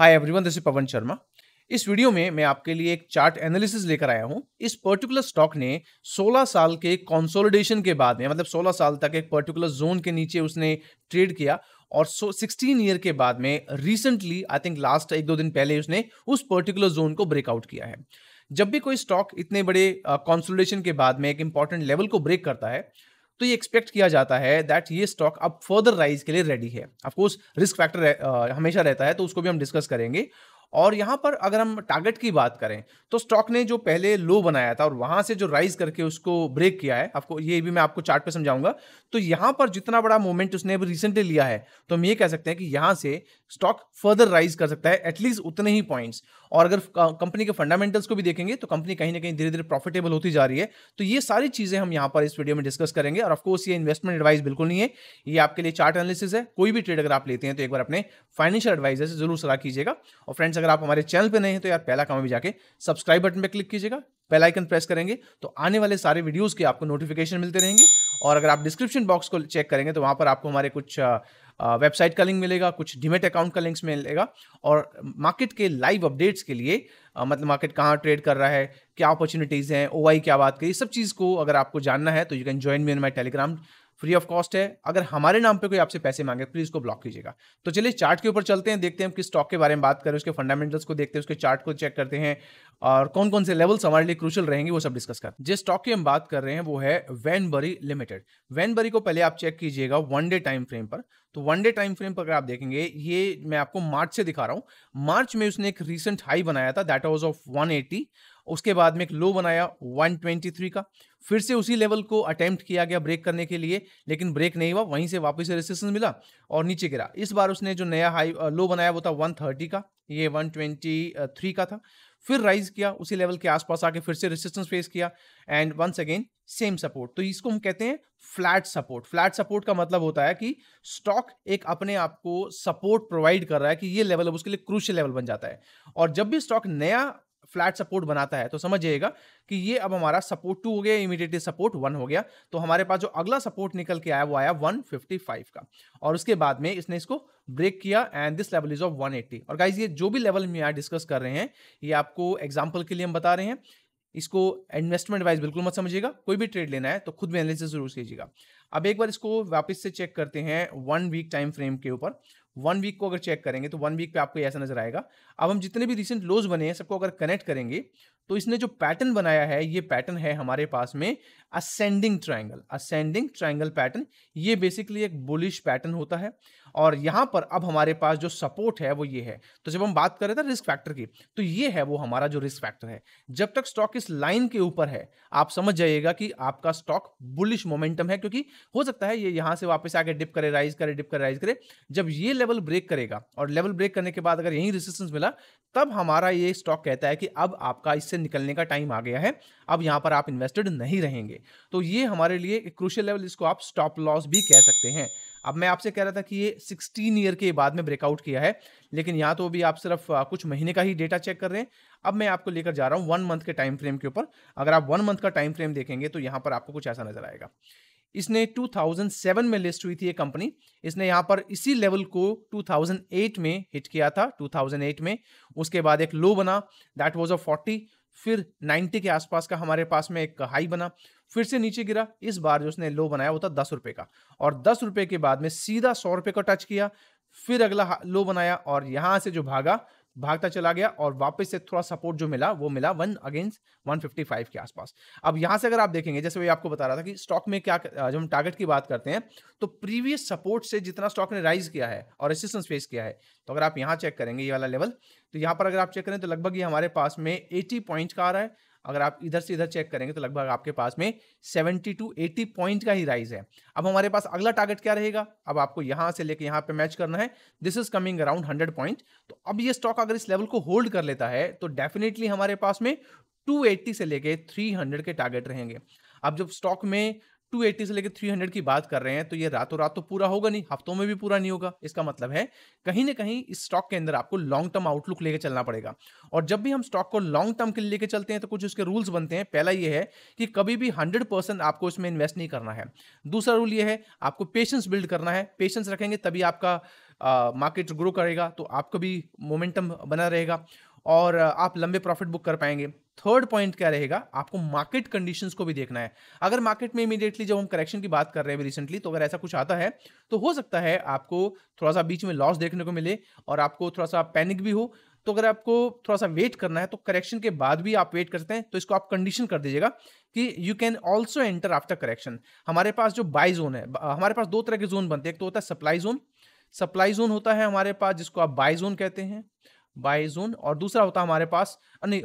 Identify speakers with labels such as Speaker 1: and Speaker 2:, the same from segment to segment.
Speaker 1: hi everyone this is Pavan Sharma इस video में मैं आपके लिए एक चार्ट एनालिसिस लेकर आया हूं इस पर्टिकुलर स्टॉक ने 16 साल के कंसोलिडेशन के बाद में मतलब 16 साल तक एक पर्टिकुलर जोन के नीचे उसने ट्रेड किया और 16 सिक्सटीन ईयर के बाद में रिसेंटली आई थिंक लास्ट एक दो दिन पहले उसने उस पर्टिकुलर जोन को ब्रेकआउट किया है जब भी कोई स्टॉक इतने बड़े कंसोलिडेशन के बाद में एक इंपॉर्टेंट लेवल को ब्रेक करता है तो ये एक्सपेक्ट किया जाता है दैट ये स्टॉक अब फर्दर राइज के लिए रेडी है ऑफकोर्स रिस्क फैक्टर हमेशा रहता है तो उसको भी हम डिस्कस करेंगे और यहाँ पर अगर हम टारगेट की बात करें तो स्टॉक ने जो पहले लो बनाया था और वहाँ से जो राइज करके उसको ब्रेक किया है आपको ये भी मैं आपको चार्ट पे समझाऊंगा तो यहाँ पर जितना बड़ा मूवमेंट उसने अभी रिसेंटली लिया है तो हम ये कह सकते हैं कि यहाँ से स्टॉक फर्दर राइज कर सकता है एटलीस्ट उतने ही पॉइंट्स और अगर कंपनी के फंडामेंटल्स को भी देखेंगे तो कंपनी कहीं ना कहीं धीरे धीरे प्रॉफिटेबल होती जा रही है तो ये सारी चीज़ें हम यहाँ पर इस वीडियो में डिस्कस करेंगे और ऑफकोर्स ये इन्वेस्टमेंट एडवाइस बिल्कुल नहीं है ये आपके लिए चार्ट एनालिसिस है कोई भी ट्रेड अगर आप लेते हैं तो एक बार अपने फाइनेंशियल एडवाइजर से जरूर सलाह कीजिएगा और फ्रेंड्स फ्रेंड्स अगर आप हमारे चैनल पर नहीं हैं तो यार पहला काम भी जाके सब्सक्राइब बटन पर क्लिक कीजिएगा पहला आइकन प्रेस करेंगे तो आने वाले सारे वीडियोज़ के आपको नोटिफिकेशन मिलते रहेंगे और अगर आप डिस्क्रिप्शन बॉक्स को चेक करेंगे तो वहाँ पर आपको हमारे कुछ वेबसाइट का लिंक मिलेगा कुछ डिमेट अकाउंट का लिंक्स मिलेगा और मार्केट के लाइव अपडेट्स के लिए मतलब मार्केट कहाँ ट्रेड कर रहा है क्या अपॉर्चुनिटीज़ हैं ओ क्या बात करी सब चीज़ को अगर आपको जानना है तो you can join me in my Telegram free of cost है अगर हमारे नाम पे कोई आपसे पैसे मांगे प्लीज उसको ब्लॉक कीजिएगा तो चलिए चार्ट के ऊपर चलते हैं देखते हैं किस स्टॉक के बारे में बात करें उसके फंडामेंटल्स को देखते हैं उसके चार्ट को चेक करते हैं और कौन कौन से लेवल्स हमारे लिए क्रूशल रहेंगे वो सब डिस्कस कर जिस स्टॉक की हम बात कर रहे हैं वो है वैनबरी लिमिटेड वैनबरी को पहले आप चेक कीजिएगा वन डे टाइम फ्रेम पर तो वन डे टाइम फ्रेम पर अगर आप देखेंगे ये मैं आपको मार्च से दिखा रहा हूँ मार्च में उसने एक रिसेंट हाई बनाया था दैट वॉज ऑफ वन उसके बाद में एक लो बनाया 123 का फिर से उसी लेवल को अटैम्प्ट किया गया ब्रेक करने के लिए लेकिन ब्रेक नहीं हुआ वहीं से वापस रेसिस्टेंस मिला और नीचे गिरा इस बार उसने जो नया हाई लो बनाया वो था 130 का ये 123 का था फिर राइज किया उसी लेवल के आसपास आके फिर से रेसिस्टेंस फेस किया and once again same support तो इसको हम कहते हैं फ्लैट सपोर्ट फ्लैट सपोर्ट का मतलब होता है कि स्टॉक एक अपने आप को सपोर्ट प्रोवाइड कर रहा है कि ये लेवल अब उसके लिए क्रूशियल लेवल बन जाता है और जब भी स्टॉक नया फ्लैट सपोर्ट बनाता है तो समझ जाइएगा कि ये अब हमारा सपोर्ट टू हो गया इमीडिएटली सपोर्ट वन हो गया तो हमारे पास जो अगला सपोर्ट निकल के आया वो आया 155 का और उसके बाद में इसने इसको ब्रेक किया and this level is of 180 और गाइज ये जो भी लेवल में यहाँ डिस्कस कर रहे हैं ये आपको एग्जाम्पल के लिए हम बता रहे हैं इसको इन्वेस्टमेंट वाइज बिल्कुल मत समझिएगा कोई भी ट्रेड लेना है तो खुद भी एनालिसिस जरूर कीजिएगा अब एक बार इसको वापस से चेक करते हैं वन वीक टाइम फ्रेम के ऊपर वन वीक को अगर चेक करेंगे तो वन वीक पे आपको ऐसा नजर आएगा अब हम जितने भी रिसेंट लोज बने हैं सबको अगर कनेक्ट करेंगे तो इसने जो पैटर्न बनाया है ये पैटर्न है हमारे पास में ascending triangle ascending triangle pattern ये बेसिकली एक बुलिश पैटर्न होता है और यहाँ पर अब हमारे पास जो सपोर्ट है वो ये है तो जब हम बात कर रहे थे रिस्क फैक्टर की तो ये है वो हमारा जो रिस्क फैक्टर है जब तक स्टॉक इस लाइन के ऊपर है आप समझ जाइएगा कि आपका स्टॉक बुलिश मोमेंटम है क्योंकि हो सकता है ये यहाँ से वापस आके डिप करे राइज करे डिप करे राइज करे जब ये लेवल ब्रेक करेगा और लेवल ब्रेक करने के बाद अगर यहीं रेसिस्टेंस मिला तब हमारा ये स्टॉक कहता है कि अब आपका इससे निकलने का टाइम आ गया है अब यहाँ पर आप इन्वेस्टेड नहीं रहेंगे तो ये हमारे लिए एक क्रूशियल लेवल इसको आप स्टॉप लॉस भी कह सकते हैं अब मैं आपसे कह रहा था कि ये 16 ईयर के बाद में ब्रेकआउट किया है लेकिन यहाँ तो अभी आप सिर्फ कुछ महीने का ही डेटा चेक कर रहे हैं अब मैं आपको लेकर जा रहा हूँ वन मंथ के टाइम फ्रेम के ऊपर अगर आप वन मंथ का टाइम फ्रेम देखेंगे तो यहाँ पर आपको कुछ ऐसा नजर आएगा इसने 2007 में लिस्ट हुई थी ये कंपनी इसने यहाँ पर इसी लेवल को 2008 में हिट किया था 2008 में उसके बाद एक लो बना दैट वाज अ 40 फिर 90 के आसपास का हमारे पास में एक हाई बना फिर से नीचे गिरा इस बार जो उसने लो बनाया वो था दस रुपये का और दस रुपये के बाद में सीधा सौ रुपये का टच किया फिर अगला लो बनाया और यहाँ से जो भागा भागता चला गया और वापस से थोड़ा सपोर्ट जो मिला वो मिला वन अगेंस्ट फाइव के आसपास अब यहां से अगर आप देखेंगे जैसे वही आपको बता रहा था कि स्टॉक में क्या जब हम टारगेट की बात करते हैं तो प्रीवियस सपोर्ट से जितना स्टॉक ने राइज किया है और रेसिस्टेंस फेस किया है तो अगर आप यहाँ चेक करेंगे ये वाला लेवल तो यहाँ पर अगर आप चेक करें तो लगभग ये हमारे पास में एटी पॉइंट का आ रहा है अगर आप इधर से इधर चेक करेंगे तो लगभग आपके पास में 70 टू 80 पॉइंट का ही राइज है अब हमारे पास अगला टारगेट क्या रहेगा अब आपको यहां से लेकर यहाँ पे मैच करना है this is coming around hundred point तो अब ये स्टॉक अगर इस लेवल को होल्ड कर लेता है तो डेफिनेटली हमारे पास में 280 से लेके 300 के टारगेट रहेंगे अब जब स्टॉक में 280 से लेकर 300 की बात कर रहे हैं तो ये रातों रात तो पूरा होगा नहीं हफ्तों में भी पूरा नहीं होगा इसका मतलब है कहीं ना कहीं इस स्टॉक के अंदर आपको लॉन्ग टर्म आउटलुक लेके चलना पड़ेगा और जब भी हम स्टॉक को लॉन्ग टर्म के लिए लेके चलते हैं तो कुछ उसके रूल्स बनते हैं पहला ये है कि कभी भी हंड्रेड आपको इसमें इन्वेस्ट नहीं करना है दूसरा रूल ये है आपको पेशेंस बिल्ड करना है पेशेंस रखेंगे तभी आपका मार्केट ग्रो करेगा तो आपका भी मोमेंटम बना रहेगा और आप लंबे प्रॉफिट बुक कर पाएंगे थर्ड पॉइंट क्या रहेगा आपको मार्केट कंडीशंस को भी देखना है अगर मार्केट में इमीडिएटली जब हम करेक्शन की बात कर रहे हैं रिसेंटली तो अगर ऐसा कुछ आता है तो हो सकता है आपको थोड़ा सा बीच में लॉस देखने को मिले और आपको थोड़ा सा पैनिक भी हो तो अगर आपको थोड़ा सा वेट करना है तो करेक्शन के बाद भी आप वेट करते हैं तो इसको आप कंडीशन कर दीजिएगा कि you can also enter after correction हमारे पास जो बाई जोन है हमारे पास दो तरह के जोन बनते हैं एक तो होता है सप्लाई जोन सप्लाई जोन होता है हमारे पास जिसको आप बाई जोन कहते हैं बाय जोन और दूसरा होता है हमारे पास नहीं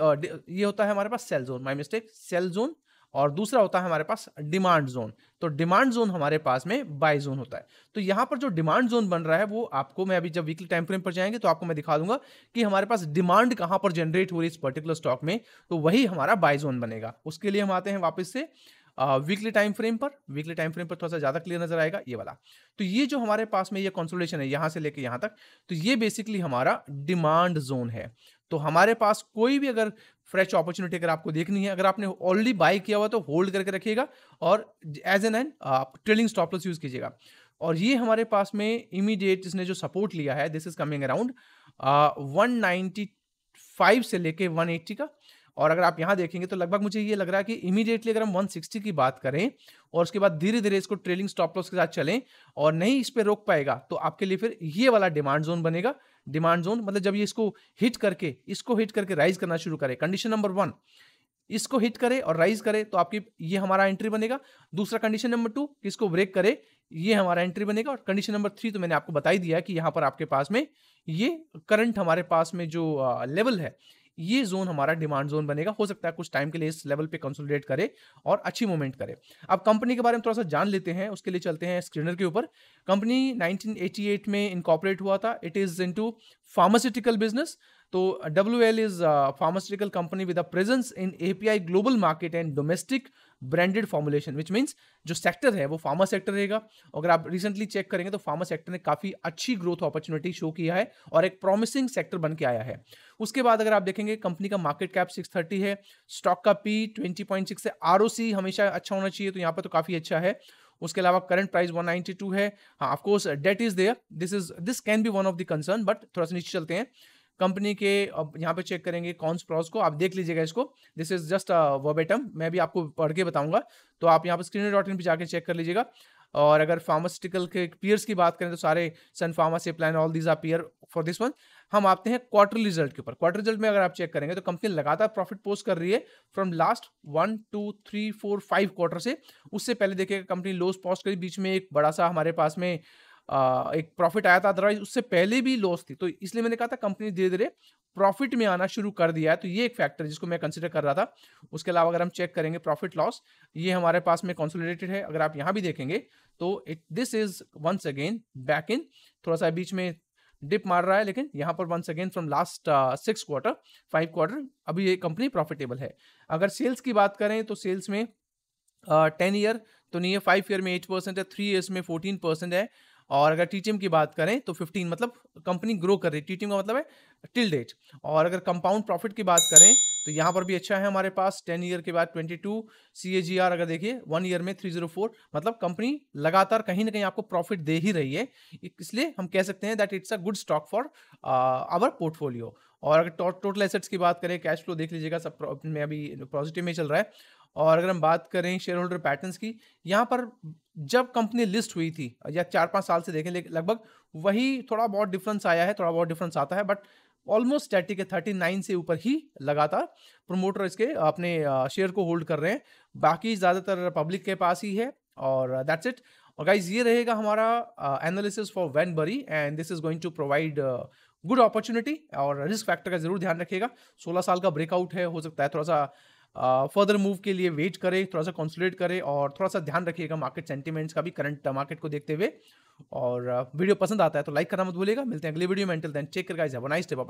Speaker 1: ये होता है हमारे पास sell zone my mistake sell zone और दूसरा होता है हमारे पास डिमांड जोन तो डिमांड जोन हमारे पास में बाय जोन होता है तो यहाँ पर जो डिमांड जोन बन रहा है वो आपको मैं अभी जब वीकली टाइम फ्रेम पर जाएंगे तो आपको मैं दिखा दूंगा कि हमारे पास डिमांड कहाँ पर जनरेट हो रही है इस पर्टिकुलर स्टॉक में तो वही हमारा बाय जोन बनेगा उसके लिए हम आते हैं वापस से वीकली टाइम फ्रेम पर वीकली टाइम फ्रेम पर थोड़ा सा ज़्यादा क्लियर नजर आएगा ये वाला तो ये जो हमारे पास में ये कंसोलेशन है यहां से लेके यहां तक तो ये बेसिकली हमारा डिमांड जोन है तो हमारे पास कोई भी अगर फ्रेश अपॉर्चुनिटी अगर आपको देखनी है अगर आपने ऑलरेडी बाय किया हुआ तो होल्ड करके रखिएगा और एज एन एन आप ट्रेलिंग स्टॉप लॉस यूज़ कीजिएगा और ये हमारे पास में इमीडिएट इसने जो सपोर्ट लिया है this is coming around one ninety five से लेके वन एट्टी का और अगर आप यहाँ देखेंगे तो लगभग मुझे ये लग रहा है कि इमीडिएटली अगर हम 160 की बात करें और उसके बाद धीरे धीरे इसको ट्रेलिंग स्टॉप लॉस के साथ चलें और नहीं इस पर रोक पाएगा तो आपके लिए फिर ये वाला डिमांड जोन बनेगा डिमांड जोन मतलब जब ये इसको हिट करके इसको हिट करके राइज करना शुरू करे कंडीशन नंबर वन इसको हिट करे और राइज करे तो आपकी ये हमारा एंट्री बनेगा दूसरा कंडीशन नंबर टू इसको ब्रेक करे ये हमारा एंट्री बनेगा और कंडीशन नंबर थ्री तो मैंने आपको बताई दिया कि यहाँ पर आपके पास में ये करंट हमारे पास में जो लेवल है ये जोन हमारा डिमांड जोन बनेगा हो सकता है कुछ टाइम के लिए इस लेवल पे कंसोलिडेट करे और अच्छी मूवमेंट करे अब कंपनी के बारे में थोड़ा सा जान लेते हैं उसके लिए चलते हैं स्क्रीनर के ऊपर कंपनी 1988 में इनकॉपरेट हुआ था it is into pharmaceutical business तो W L is pharmaceutical company with a presence in API global market and domestic branded formulation which means जो सेक्टर है वो फार्मा सेक्टर रहेगा अगर आप रिसेंटली चेक करेंगे तो फार्मा सेक्टर ने काफ़ी अच्छी ग्रोथ अपॉर्चुनिटी शो किया है और एक प्रॉमिसिंग सेक्टर बन के आया है उसके बाद अगर आप देखेंगे कंपनी का मार्केट कैप 630 है स्टॉक का पी 20.6 है आर हमेशा अच्छा होना चाहिए तो यहाँ पर तो काफ़ी अच्छा है उसके अलावा करंट प्राइस 192 है हाँ of course debt is there this is this can be one of the concern but थोड़ा सा नीचे चलते हैं कंपनी के अब यहाँ पे चेक करेंगे कॉन्स प्रॉस को आप देख लीजिएगा इसको दिस इज जस्ट वर्बेटम मैं भी आपको पढ़ के बताऊंगा तो आप यहाँ पर स्क्रीन डॉट इन पर जाकर चेक कर लीजिएगा और अगर फार्मास्यूटिकल के पीयर्स की बात करें तो सारे सन फार्मा से प्लान all these are peer for this one हम आते हैं क्वार्टर रिजल्ट के ऊपर क्वार्टर रिजल्ट में अगर आप चेक करेंगे तो कंपनी लगातार प्रॉफिट पोस्ट कर रही है from last one two three four five quarter से उससे पहले देखिएगा कंपनी लोस पोस्ट करी बीच में एक बड़ा सा हमारे पास में एक प्रॉफिट आया था अदरवाइज उससे पहले भी लॉस थी तो इसलिए मैंने कहा था कंपनी धीरे धीरे प्रॉफिट में आना शुरू कर दिया है तो ये एक फैक्टर जिसको मैं कंसिडर कर रहा था उसके अलावा अगर हम चेक करेंगे प्रॉफिट लॉस ये हमारे पास में कॉन्सोलिडेटेड है अगर आप यहाँ भी देखेंगे तो it this is once again back in थोड़ा सा बीच में डिप मार रहा है लेकिन यहाँ पर once again from last six quarter five quarter अभी ये कंपनी प्रॉफिटेबल है अगर सेल्स की बात करें तो सेल्स में टेन uh, ईयर तो नहीं है फाइव ईयर में एट परसेंट है थ्री ईयर्स में फोर्टीन परसेंट है और अगर टीटीएम की बात करें तो 15 मतलब कंपनी ग्रो कर रही है टीटीएम का मतलब है टिल डेट और अगर कंपाउंड प्रॉफिट की बात करें तो यहाँ पर भी अच्छा है हमारे पास टेन ईयर के बाद twenty two C A G R अगर देखिए वन ईयर में थ्री जीरो फोर मतलब कंपनी लगातार कहीं ना कहीं आपको प्रॉफिट दे ही रही है इसलिए हम कह सकते हैं that it's a good stock for our portfolio और अगर टोटल एसेट्स की बात करें कैश फ्लो देख लीजिएगा सब में अभी पॉजिटिव में चल रहा है और अगर हम बात करें शेयर होल्डर पैटर्न की यहाँ पर जब कंपनी लिस्ट हुई थी या चार पाँच साल से देखें लगभग वही थोड़ा बहुत डिफरेंस आया है थोड़ा बहुत डिफरेंस आता है बट ऑलमोस्ट स्टैटिक है थर्टी नाइन से ऊपर ही लगातार प्रोमोटर इसके अपने शेयर को होल्ड कर रहे हैं बाकी ज़्यादातर पब्लिक के पास ही है और दैट्स इट और गाइज ये रहेगा हमारा analysis for Wanbury and this is going to provide good opportunity और रिस्क फैक्टर का जरूर ध्यान रखिएगा सोलह साल का ब्रेकआउट है हो सकता है थोड़ा सा फर्दर मूव के लिए वेट करें थोड़ा सा कॉन्सुलेट करें और थोड़ा सा ध्यान रखिएगा मार्केट सेंटिमेंट्स का भी करंट मार्केट को देखते हुए और वीडियो पसंद आता है तो लाइक करना मत भूलेगा मिलते हैं अगले वीडियो में till then take care guys have a nice day